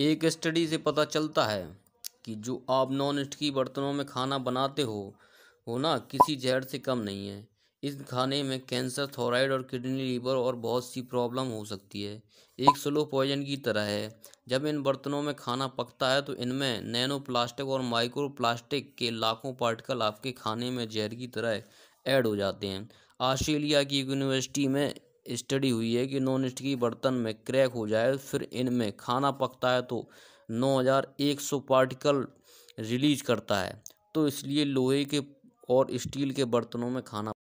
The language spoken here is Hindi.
एक स्टडी से पता चलता है कि जो आप नॉन स्टिकी बर्तनों में खाना बनाते हो वो ना किसी जहर से कम नहीं है इस खाने में कैंसर थायराइड और किडनी लीवर और बहुत सी प्रॉब्लम हो सकती है एक स्लो पॉइजन की तरह है जब इन बर्तनों में खाना पकता है तो इनमें नैनो प्लास्टिक और माइक्रो प्लास्टिक के लाखों पार्टिकल आपके खाने में जहर की तरह ऐड हो जाते हैं ऑस्ट्रेलिया की यूनिवर्सिटी में स्टडी हुई है कि नॉन स्टिकी बर्तन में क्रैक हो जाए फिर इनमें खाना पकता है तो 9100 पार्टिकल रिलीज करता है तो इसलिए लोहे के और स्टील के बर्तनों में खाना